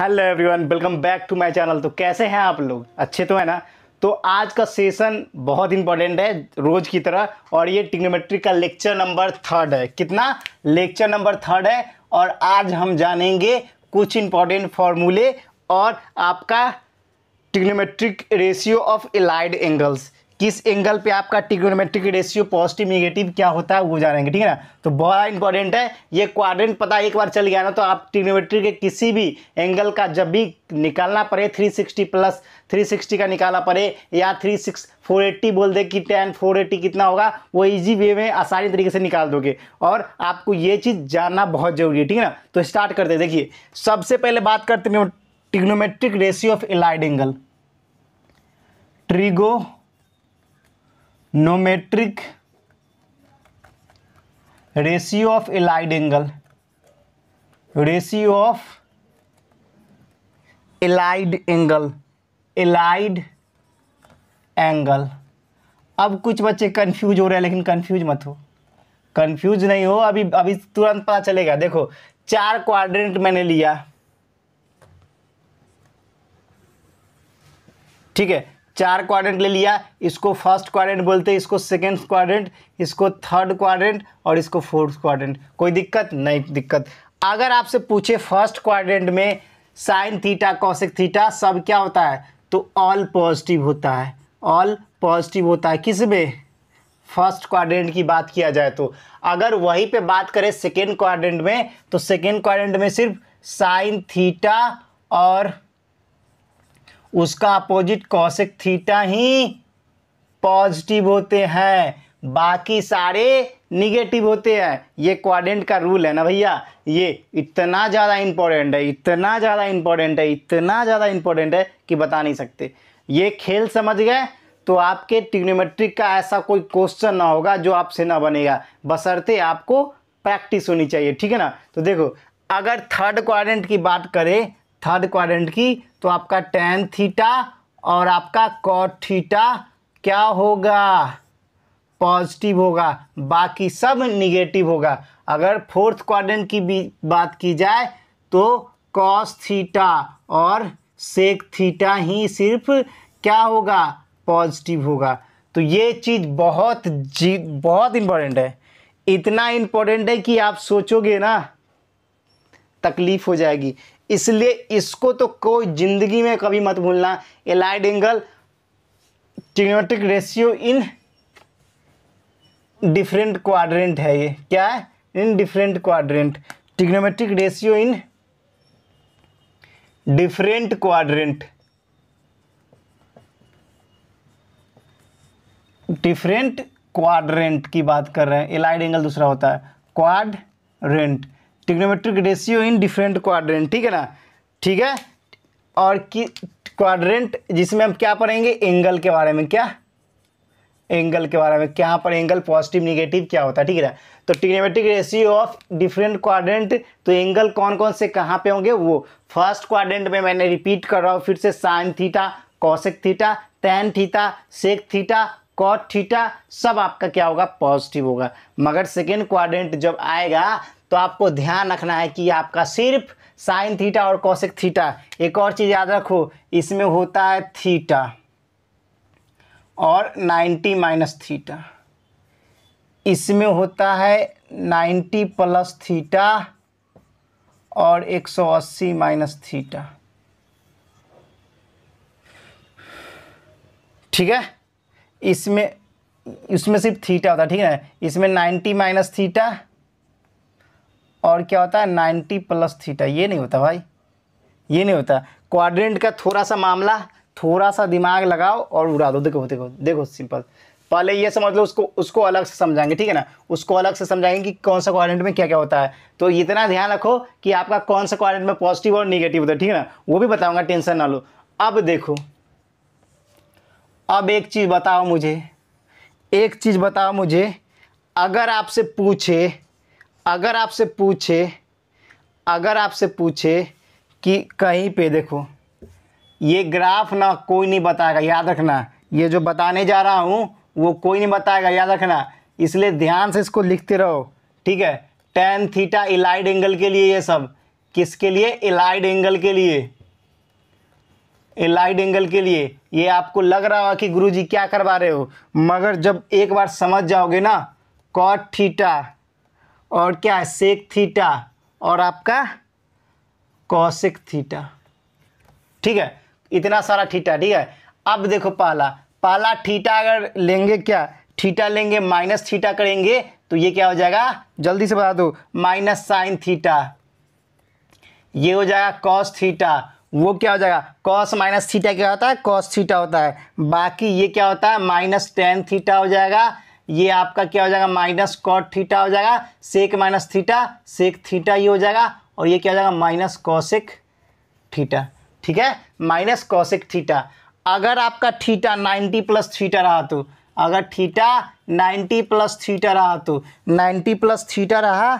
hello everyone welcome back to my channel तो कैसे हैं आप लोग अच्छे तो है ना तो आज का सेशन बहुत इंपॉर्टेंट है रोज़ की तरह और ये टिग्नोमेट्री का लेक्चर नंबर थर्ड है कितना लेक्चर नंबर थर्ड है और आज हम जानेंगे कुछ इंपॉर्टेंट फॉर्मूले और आपका trigonometric ratio of allied angles किस एंगल पे आपका टिग्नोमेट्रिक रेशियो पॉजिटिव निगेटिव क्या होता है वो जानेंगे ठीक है ना तो बड़ा इंपॉर्टेंट है ये क्वाड्रेंट पता एक बार चल गया ना तो आप टिग्नोमेट्री के किसी भी एंगल का जब भी निकालना पड़े 360 प्लस 360 का निकालना पड़े या थ्री सिक्स फोर एट्टी बोल दे कि टेन फोर एट्टी कितना होगा वो इजी वे में आसानी तरीके से निकाल दोगे और आपको ये चीज़ जानना बहुत ज़रूरी है ठीक है ना तो स्टार्ट करते देखिए सबसे पहले बात करते हैं trigonometric ratio of allied angle trigonometric ratio of allied angle ratio of allied angle allied angle अब कुछ बच्चे कंफ्यूज हो रहे हैं लेकिन कंफ्यूज मत हो कंफ्यूज नहीं हो अभी अभी तुरंत पता चलेगा देखो चार क्वाड्रेंट मैंने लिया ठीक है चार क्वाड्रेंट ले लिया इसको फर्स्ट क्वाड्रेंट बोलते हैं इसको सेकेंड क्वाड्रेंट इसको थर्ड क्वाड्रेंट और इसको फोर्थ क्वाड्रेंट कोई दिक्कत नहीं दिक्कत अगर आपसे पूछे फर्स्ट क्वाड्रेंट में साइन थीटा कौशिक थीटा सब क्या होता है तो ऑल पॉजिटिव होता है ऑल पॉजिटिव होता है किस में फर्स्ट क्वाड्रेंट की बात किया जाए तो अगर वहीं पे बात करें सेकेंड क्वाड्रेंट में तो सेकेंड क्वाड्रेंट में सिर्फ साइन थीटा और उसका अपोजिट कौशिक थीटा ही पॉजिटिव होते हैं बाकी सारे निगेटिव होते हैं ये क्वाड्रेंट का रूल है ना भैया ये इतना ज़्यादा इम्पोर्टेंट है इतना ज़्यादा इम्पोर्टेंट है इतना ज़्यादा इम्पोर्टेंट है कि बता नहीं सकते ये खेल समझ गए तो आपके टिग्नोमेट्रिक का ऐसा कोई क्वेश्चन ना होगा जो आपसे ना बनेगा बसरते आपको प्रैक्टिस होनी चाहिए ठीक है ना तो देखो अगर थर्ड क्वारेंट की बात करें थर्ड क्वाड्रेंट की तो आपका टेन थीटा और आपका कॉट थीटा क्या होगा पॉजिटिव होगा बाकी सब निगेटिव होगा अगर फोर्थ क्वाड्रेंट की भी बात की जाए तो कॉस थीटा और सेक थीटा ही सिर्फ क्या होगा पॉजिटिव होगा तो ये चीज़ बहुत जी बहुत इम्पोर्टेंट है इतना इम्पोर्टेंट है कि आप सोचोगे ना तकलीफ़ हो जाएगी इसलिए इसको तो कोई ज़िंदगी में कभी मत भूलना allied angle trigonometric ratio in different quadrant है ये क्या है in different quadrant trigonometric ratio in different quadrant different quadrant की बात कर रहे हैं एलाइड एंगल दूसरा होता है quadrant trigonometric ratio in different quadrant ठीक है ना ठीक है और कि क्वाड्रेंट जिसमें हम क्या पढ़ेंगे एंगल के बारे में क्या एंगल के बारे में क्या पर एंगल पॉजिटिव निगेटिव क्या होता है ठीक है ना तो trigonometric ratio of different quadrant तो एंगल कौन कौन से कहाँ पे होंगे वो फर्स्ट क्वाड्रेंट में मैंने रिपीट कर रहा हूँ फिर से sine theta cosec theta tan theta sec theta cot theta सब आपका क्या होगा पॉजिटिव होगा मगर सेकेंड क्वाड्रेंट जब आएगा तो आपको ध्यान रखना है कि आपका सिर्फ साइन थीटा और कौशिक थीटा एक और चीज़ याद रखो इसमें होता है थीटा और 90 माइनस थीटा इसमें होता है 90 प्लस थीटा और 180 माइनस थीटा ठीक है इसमें इसमें सिर्फ थीटा होता है ठीक है इसमें 90 माइनस थीटा और क्या होता है नाइन्टी प्लस थीटा ये नहीं होता भाई ये नहीं होता क्वाड्रेंट का थोड़ा सा मामला थोड़ा सा दिमाग लगाओ और उड़ा दो देखो देखो देखो सिंपल पहले ये समझ लो उसको उसको अलग से समझाएंगे ठीक है ना उसको अलग से समझाएंगे कि कौन सा क्वारेंट में क्या क्या होता है तो इतना ध्यान रखो कि आपका कौन सा क्वारेंट में पॉजिटिव और निगेटिव होता है ठीक है ना वो भी बताऊंगा टेंशन ना लो अब देखो अब एक चीज़ बताओ मुझे एक चीज़ बताओ मुझे अगर आपसे पूछे अगर आपसे पूछे अगर आपसे पूछे कि कहीं पे देखो ये ग्राफ ना कोई नहीं बताएगा याद रखना ये जो बताने जा रहा हूँ वो कोई नहीं बताएगा याद रखना इसलिए ध्यान से इसको लिखते रहो ठीक है टेन थीटा इलाइड एंगल के लिए ये सब किसके लिए इलाइड एंगल के लिए एलाइड एंगल के लिए ये आपको लग रहा होगा कि गुरुजी क्या करवा रहे हो मगर जब एक बार समझ जाओगे ना कॉट थीटा और क्या है सेक थीटा और आपका कौशिक थीटा ठीक है इतना सारा थीटा ठीक है अब देखो पहला पहला थीटा अगर लेंगे क्या थीटा लेंगे माइनस थीटा करेंगे तो ये क्या हो जाएगा जल्दी से बता दो माइनस साइन थीटा ये हो जाएगा कॉस थीटा वो क्या हो जाएगा कॉस माइनस थीटा क्या होता है कॉस थीटा होता है बाकी ये क्या होता है माइनस टेन थीटा हो जाएगा ये आपका क्या हो जाएगा माइनस कॉट थीटा हो जाएगा sec minus theta sec theta ये हो जाएगा और ये क्या हो जाएगा माइनस कौशिक थीटा ठीक है माइनस कौशिक थीटा अगर आपका थीटा 90 प्लस थीटा रहा तो अगर थीटा 90 प्लस थीटा रहा तो 90 प्लस थीटा रहा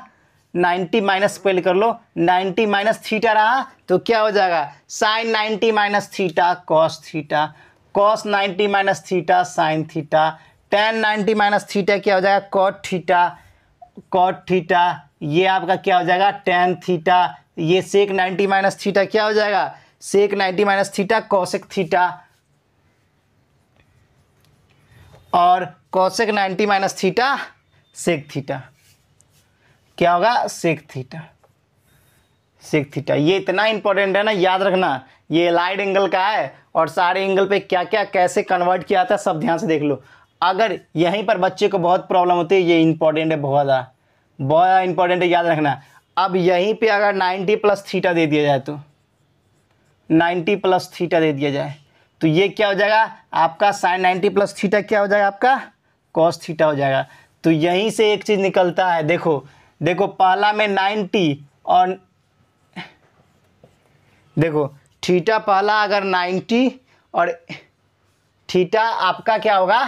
90 माइनस पहले कर लो 90 माइनस थीटा रहा तो क्या हो जाएगा sine 90 minus theta cos theta cos 90 minus theta sine theta tan ninety minus theta क्या हो जाएगा कॉट थीटा कॉट थीटा ये आपका क्या हो जाएगा टेन थीटा ये सेक नाइन्टी माइनस थीटा क्या हो जाएगा sec ninety minus theta cosec theta और cosec ninety minus theta sec theta क्या होगा सेक थीटा सेक थीटा ये इतना इंपॉर्टेंट है ना याद रखना ये लाइट एंगल का है और सारे एंगल पे क्या क्या कैसे कन्वर्ट किया था सब ध्यान से देख लो अगर यहीं पर बच्चे को बहुत प्रॉब्लम होती है ये इंपॉर्टेंट है बहुत ज़्यादा बहुत ज़्यादा इंपॉर्टेंट है याद रखना अब यहीं पे अगर 90 प्लस थीटा दे दिया जाए तो 90 प्लस थीटा दे दिया जाए तो ये क्या हो जाएगा आपका साइन 90 प्लस थीटा क्या हो जाएगा आपका कॉस थीटा हो जाएगा तो यहीं से एक चीज़ निकलता है देखो देखो पहला में नाइन्टी और देखो थीटा पहला अगर नाइन्टी और थीटा आपका क्या होगा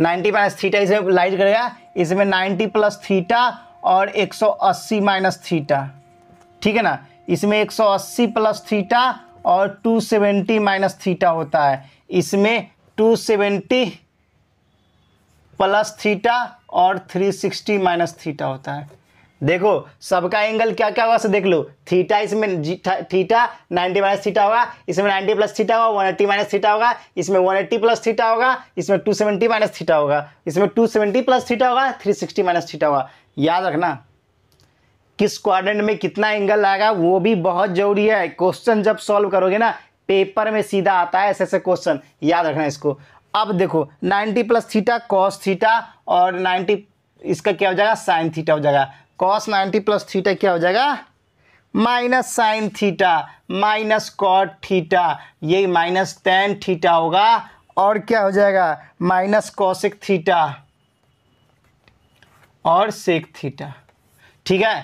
90 माइनस थीटा इसे लाइट करेगा इसमें 90 प्लस थीटा और 180 माइनस थीटा ठीक है ना इसमें 180 प्लस थीटा और 270 माइनस थीटा होता है इसमें 270 प्लस थीटा और 360 माइनस थीटा होता है देखो सबका एंगल क्या क्या होगा देख लो थीटा इसमें थीटा 90 माइनस थीटा होगा इसमें 90 प्लस थीटा होगा 180 माइनस थीटा होगा इसमें 180 प्लस थीटा होगा इसमें 270 माइनस थीटा होगा इसमें 270 प्लस थीटा होगा 360 माइनस थीटा होगा याद रखना किस क्वाड्रेंट में कितना एंगल आएगा वो भी बहुत जरूरी है क्वेश्चन जब सॉल्व करोगे ना पेपर में सीधा आता है ऐसे ऐसे क्वेश्चन याद रखना इसको अब देखो ninety plus theta cos theta और नाइनटी इसका क्या हो जाएगा साइन थीटा हो जाएगा कॉस नाइन्टी प्लस थीटा क्या हो जाएगा minus sine theta minus cot theta ये माइनस टेन थीटा होगा और क्या हो जाएगा माइनस कॉशिक थीटा और सेक थीटा ठीक है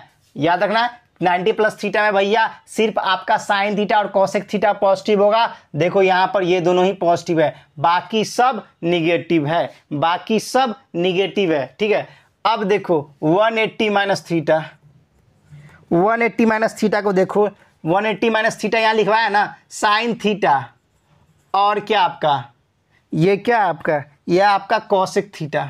याद रखना नाइन्टी 90 प्लस थीटा में भैया सिर्फ आपका साइन थीटा और कौशिक थीटा पॉजिटिव होगा देखो यहाँ पर ये दोनों ही पॉजिटिव है बाकी सब निगेटिव है बाकी सब निगेटिव है ठीक है अब देखो 180 eighty minus theta one eighty minus theta को देखो 180 एट्टी माइनस थीटा यहाँ लिखवाया ना साइन थीटा और क्या आपका ये क्या आपका यह आपका कौशिक थीटा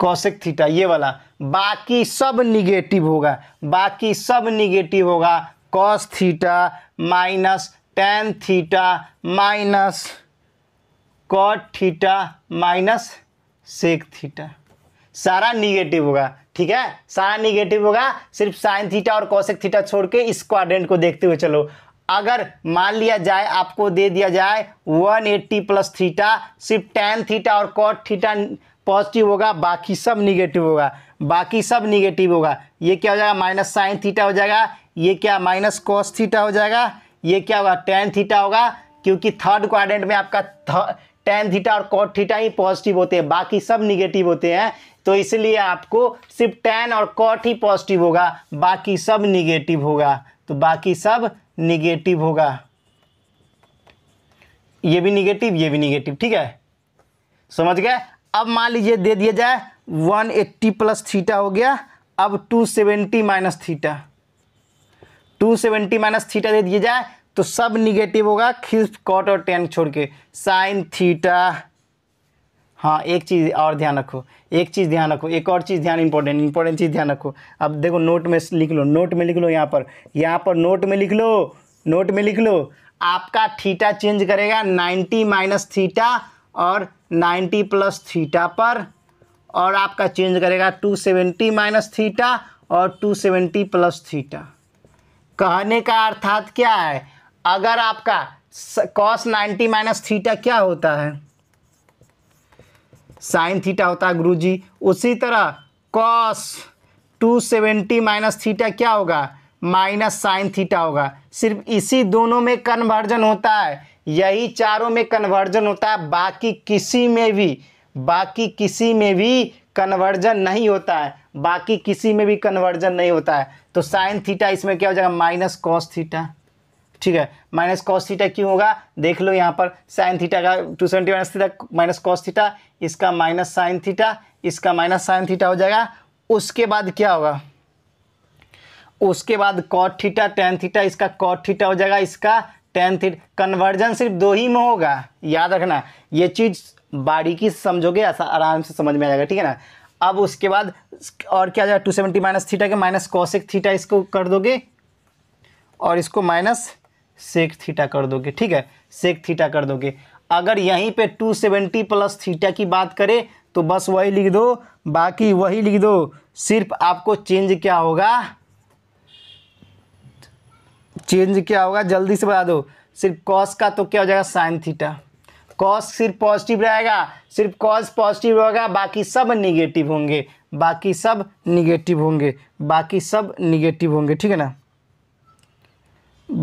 कौशिक थीटा ये वाला बाकी सब निगेटिव होगा बाकी सब निगेटिव होगा cos theta minus tan theta minus cot theta minus sec theta सारा निगेटिव होगा ठीक है सारा निगेटिव होगा सिर्फ साइन थीटा और कॉसेक थीटा छोड़ के इस क्वाड्रेंट को देखते हुए चलो अगर मान लिया जाए आपको दे दिया जाए 180 एट्टी प्लस थीटा सिर्फ टेन थीटा और कॉट थीटा पॉजिटिव होगा बाकी सब निगेटिव होगा बाकी सब निगेटिव होगा ये क्या हो जाएगा माइनस साइन थीटा हो जाएगा ये क्या माइनस कॉस थीटा हो जाएगा ये क्या होगा टेन थीटा होगा क्योंकि थर्ड क्वाड्रेंट में आपका टेन थीटा और कॉट थीटा ही पॉजिटिव होते हैं बाकी सब निगेटिव होते हैं तो इसलिए आपको सिर्फ टेन और कॉट ही पॉजिटिव होगा बाकी सब निगेटिव होगा तो बाकी सब निगेटिव होगा ये भी निगेटिव ये भी निगेटिव ठीक है समझ गए अब मान लीजिए दे दिया जाए 180 प्लस थीटा हो गया अब 270 minus theta two seventy minus theta दे दिए जाए तो सब निगेटिव होगा खिल्फ कॉट और टेन छोड़ के साइन थीटा हाँ एक चीज़ और ध्यान रखो एक चीज़ ध्यान रखो एक और चीज़ ध्यान इंपॉर्टेंट इंपॉर्टेंट चीज़ ध्यान रखो अब देखो नोट में लिख लो नोट में लिख लो यहाँ पर यहाँ पर नोट में लिख लो नोट में लिख लो आपका थीटा चेंज करेगा 90 माइनस थीटा और 90 प्लस थीटा पर और आपका चेंज करेगा 270 माइनस थीटा और 270 प्लस थीटा कहने का अर्थात क्या है अगर आपका कॉस नाइन्टी माइनस थीटा क्या होता है साइन थीटा होता है गुरु जी उसी तरह cos two seventy minus theta क्या होगा माइनस साइन थीटा होगा सिर्फ इसी दोनों में कन्वर्जन होता है यही चारों में कन्वर्जन होता है बाकी किसी में भी बाकी किसी में भी कन्वर्जन नहीं होता है बाकी किसी में भी कन्वर्जन नहीं होता है तो साइन थीटा इसमें क्या हो जाएगा माइनस कॉस थीटा ठीक है माइनस कॉस थीटा क्यों होगा देख लो यहाँ पर साइन थीटा का two seventy minus theta minus cos theta इसका माइनस साइन थीटा इसका माइनस साइन थीटा हो जाएगा उसके बाद क्या होगा उसके बाद कॉट थीटा टेन थीटा इसका कॉट थीटा हो जाएगा इसका टेन थीटा कन्वर्जन सिर्फ दो ही में होगा याद रखना ये चीज़ बारीकी से समझोगे आराम से समझ में आ जाएगा ठीक है ना अब उसके बाद और क्या जाएगा टू सेवेंटी माइनस थीटा के माइनस कॉशिक थीटा इसको कर दोगे और इसको माइनस सेक थीटा कर दोगे ठीक है सेक थीटा कर दोगे अगर यहीं पे टू सेवेंटी प्लस थीटा की बात करें तो बस वही लिख दो बाकी वही लिख दो सिर्फ आपको चेंज क्या होगा चेंज क्या होगा जल्दी से बता दो सिर्फ कॉस का तो क्या हो जाएगा साइन थीटा कॉस सिर्फ पॉजिटिव रहेगा सिर्फ कॉस पॉजिटिव होगा बाकी सब निगेटिव होंगे बाकी सब निगेटिव होंगे बाकी सब निगेटिव होंगे ठीक है ना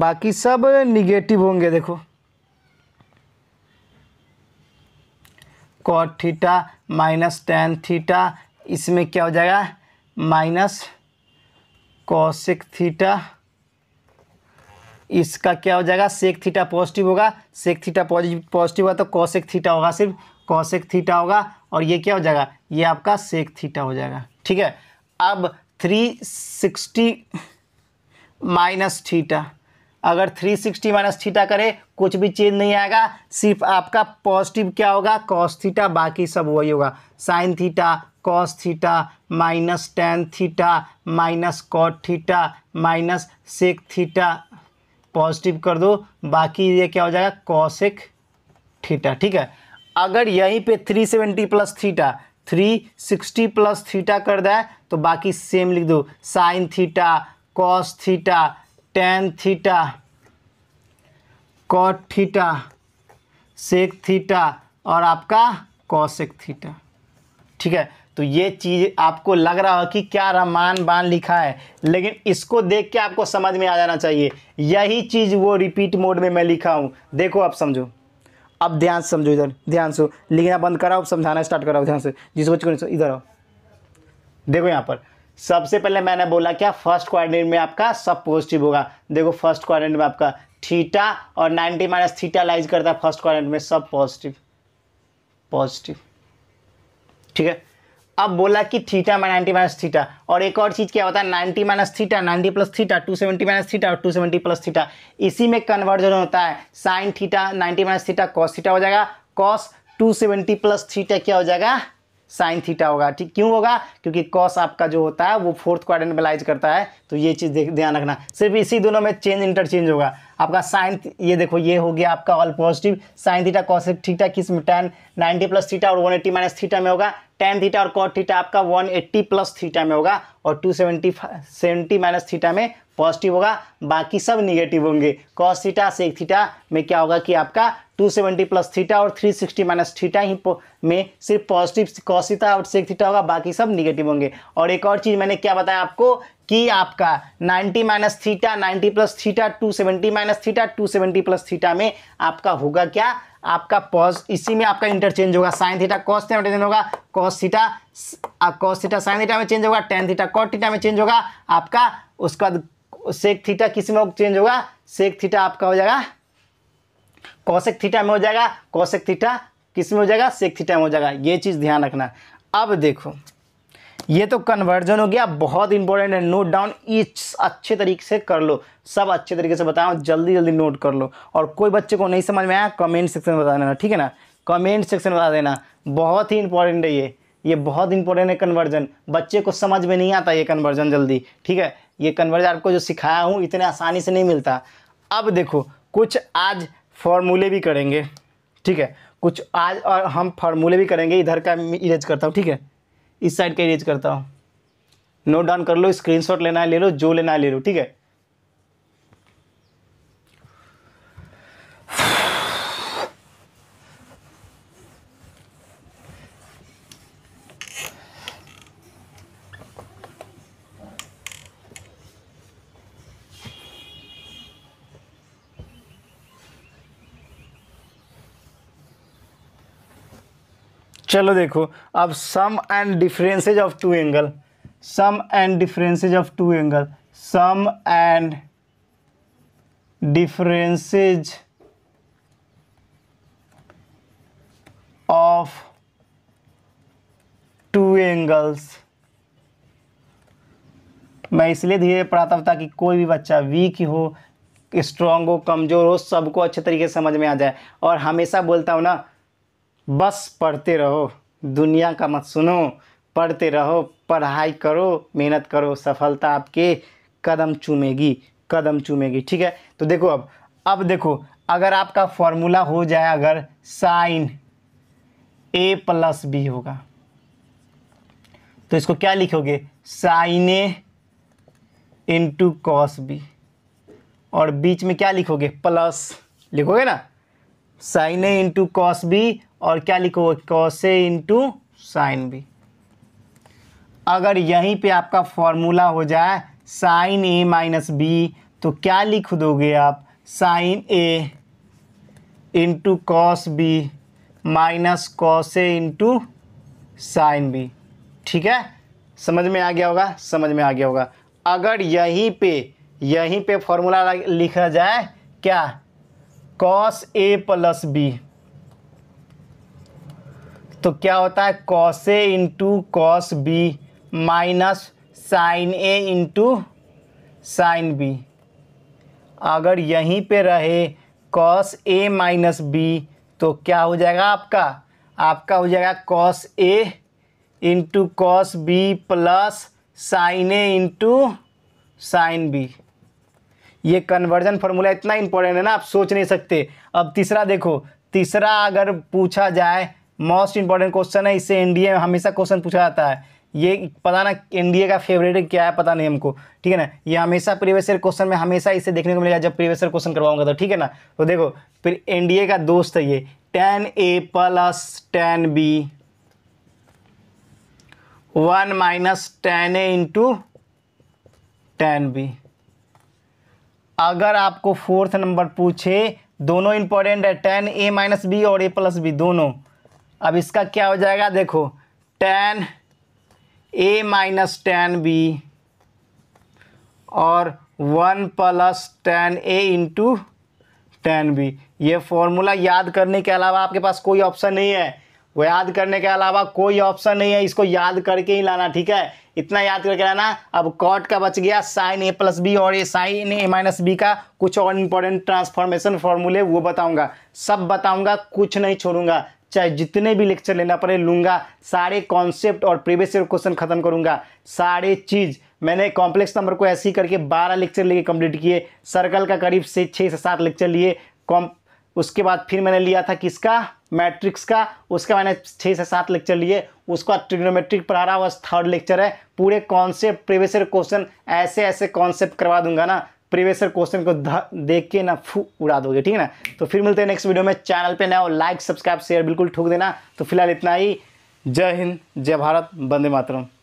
बाकी सब निगेटिव होंगे देखो cot theta minus tan theta इसमें क्या हो जाएगा माइनस कॉशिक थीटा इसका क्या हो जाएगा सेक थीटा पॉजिटिव होगा सेक थीटा पॉजिटिव होगा तो कॉसेक थीटा होगा सिर्फ कॉसेक थीटा होगा और ये क्या हो जाएगा ये आपका सेक थीटा हो जाएगा ठीक है अब थ्री सिक्सटी माइनस थीटा अगर 360 सिक्सटी माइनस थीटा करे कुछ भी चेंज नहीं आएगा सिर्फ आपका पॉजिटिव क्या होगा कॉस थीटा बाकी सब वही होगा sine theta cos theta minus tan theta minus cot theta minus sec theta positive कर दो बाकी ये क्या हो जाएगा कॉशिक थीटा ठीक है अगर यहीं पे 370 प्लस थीटा 360 प्लस थीटा कर दें तो बाकी सेम लिख दो sine theta cos theta tan theta cot theta sec theta और आपका कॉशिक थीटा ठीक है तो ये चीज़ आपको लग रहा हो कि क्या रमान बान लिखा है लेकिन इसको देख के आपको समझ में आ जाना चाहिए यही चीज़ वो रिपीट मोड में मैं लिखा हूँ देखो आप समझो अब ध्यान से समझो इधर ध्यान से लिखना बंद कराओ समझाना स्टार्ट कराओ ध्यान से जिसको को इधर आओ देखो यहाँ पर सबसे पहले मैंने बोला क्या फर्स्ट क्वार में आपका सब पॉजिटिव होगा देखो फर्स्ट क्वार में आपका थीटा और 90 माइनस थीटा लाइज करता है फर्स्ट क्वार में सब पॉजिटिव पॉजिटिव ठीक है अब बोला कि थीटा में नाइन्टी माइनस थीटा और एक और चीज़ क्या होता है ninety minus theta ninety plus theta two seventy minus theta और टू सेवेंटी प्लस थीटा इसी में कन्वर्जन होता है sine theta ninety minus theta cos theta हो जाएगा cos two seventy plus theta क्या हो जाएगा साइन थीटा होगा ठीक क्यों होगा क्योंकि कॉस आपका जो होता है वो फोर्थ क्वाड्रेंट में करता है तो ये चीज़ ध्यान रखना सिर्फ इसी दोनों में चेंज इंटरचेंज होगा आपका साइन ये देखो ये हो गया आपका all positive sine theta cos theta किस में टेन नाइन्टी प्लस थीटा और वन एट्टी माइनस थीटा में होगा टेन थीटा और कॉट थीटा आपका वन एट्टी प्लस थीटा में होगा और two seventy seventy minus theta में पॉजिटिव होगा बाकी सब निगेटिव होंगे कॉस थीटा सेक थीटा में क्या होगा कि आपका 270 प्लस थीटा और 360 सिक्सटी माइनस थीटा ही में सिर्फ पॉजिटिव कौशिता और सेक थीटा होगा बाकी सब निगेटिव होंगे और एक और चीज़ मैंने क्या बताया आपको कि आपका 90 minus theta 90 plus theta 270 minus theta seventy plus theta में आपका होगा क्या आपका पॉज इसी में आपका इंटरचेंज होगा साइन थीटा कॉस थीटा में चेंज होगा cos theta cos theta sine theta में चेंज होगा टेन थीटा कॉट थीटा में चेंज होगा आपका उसका सेक थीटा किस में चेंज होगा सेक थीटा आपका हो जाएगा कौशिक थीटा में हो जाएगा कौशिक थीटा किस में हो जाएगा सेक थीटा में हो जाएगा ये चीज़ ध्यान रखना अब देखो ये तो कन्वर्जन हो गया बहुत इंपॉर्टेंट है नोट डाउन ईच अच्छे तरीके से कर लो सब अच्छे तरीके से बताया जल्दी जल्दी नोट कर लो और कोई बच्चे को नहीं समझ में आया कमेंट सेक्शन में बता देना ठीक है ना कमेंट सेक्शन में बता देना बहुत ही इंपॉर्टेंट है ये ये बहुत इंपॉर्टेंट है कन्वर्जन बच्चे को समझ में नहीं आता ये कन्वर्जन जल्दी ठीक है ये कन्वर्जन आपको जो सिखाया हूँ इतने आसानी से नहीं मिलता अब देखो कुछ आज फॉर्मूले भी करेंगे ठीक है कुछ आज और हम फार्मूले भी करेंगे इधर का इरेज करता हूँ ठीक है इस साइड का इरेज करता हूँ नोट डाउन कर लो स्क्रीनशॉट लेना है ले लो जो लेना है ले लो ठीक है चलो देखो अब sum and differences of two angle sum and differences of two angle sum and differences of two angles मैं इसलिए धीरे पढ़ाता हूं ताकि कोई भी बच्चा वीक हो स्ट्रांग हो कमज़ोर हो सबको अच्छे तरीके से समझ में आ जाए और हमेशा बोलता हूँ ना बस पढ़ते रहो दुनिया का मत सुनो पढ़ते रहो पढ़ाई करो मेहनत करो सफलता आपके कदम चूमेगी कदम चूमेगी ठीक है तो देखो अब अब देखो अगर आपका फॉर्मूला हो जाए अगर साइन ए प्लस बी होगा तो इसको क्या लिखोगे sine A into cos B और बीच में क्या लिखोगे प्लस लिखोगे ना sine A into cos B और क्या लिखोगे cos A into sine B अगर यहीं पे आपका फॉर्मूला हो जाए साइन ए माइनस बी तो क्या लिख दोगे आप sine A into cos B minus cos A into sine B ठीक है समझ में आ गया होगा समझ में आ गया होगा अगर यहीं पे यहीं पे फॉर्मूला लिखा जाए क्या कॉस ए प्लस बी तो क्या होता है cos A into cos B minus sine A into sine B अगर यहीं पे रहे कॉस ए माइनस बी तो क्या हो जाएगा आपका आपका हो जाएगा cos A into cos B plus sine A into sine B ये कन्वर्जन फार्मूला इतना इंपॉर्टेंट है ना आप सोच नहीं सकते अब तीसरा देखो तीसरा अगर पूछा जाए मोस्ट इंपॉर्टेंट क्वेश्चन है इससे एनडीए में हमेशा क्वेश्चन पूछा जाता है ये पता ना एनडीए का फेवरेट क्या है पता नहीं हमको ठीक है ना ये हमेशा प्रीवियस ईयर क्वेश्चन में हमेशा इसे देखने को मिलेगा जब प्रीवियस ईयर क्वेश्चन करवाऊंगा तो ठीक है ना तो देखो फिर एनडीए का दोस्त है ये tan A plus tan B one minus tan A into tan B अगर आपको फोर्थ नंबर पूछे दोनों इंपॉर्टेंट है टेन ए माइनस बी और ए प्लस बी दोनों अब इसका क्या हो जाएगा देखो tan A minus tan B और one plus tan A into tan B ये फॉर्मूला याद करने के अलावा आपके पास कोई ऑप्शन नहीं है वो याद करने के अलावा कोई ऑप्शन नहीं है इसको याद करके ही लाना ठीक है इतना याद करके लाना अब कॉट का बच गया साइन ए प्लस बी और ये साइन ए माइनस बी का कुछ और इम्पोर्टेंट ट्रांसफॉर्मेशन फॉर्मूले वो बताऊंगा सब बताऊंगा कुछ नहीं छोड़ूंगा चाहे जितने भी लेक्चर लेना पड़े लूँगा सारे कॉन्सेप्ट और प्रीवियस ईयर क्वेश्चन खत्म करूँगा सारे चीज़ मैंने कॉम्प्लेक्स नंबर को ऐसे ही करके बारह लेक्चर लेके कंप्लीट किए सर्कल का करीब से छः से सात लेक्चर लिए कॉम उसके बाद फिर मैंने लिया था किसका मैट्रिक्स का उसका मैंने छः से सात लेक्चर लिए उसका ट्रिग्नोमेट्रिक पढ़ा रहा बस थर्ड लेक्चर है पूरे कॉन्सेप्ट प्रिवेशर क्वेश्चन ऐसे ऐसे कॉन्सेप्ट करवा दूंगा ना प्रिवेशर क्वेश्चन को देख के ना फू उड़ा दोगे ठीक है ना तो फिर मिलते हैं नेक्स्ट वीडियो में चैनल पर नया लाइक सब्सक्राइब शेयर बिल्कुल ठोक देना तो फिलहाल इतना ही जय हिंद जय भारत बंदे मातरम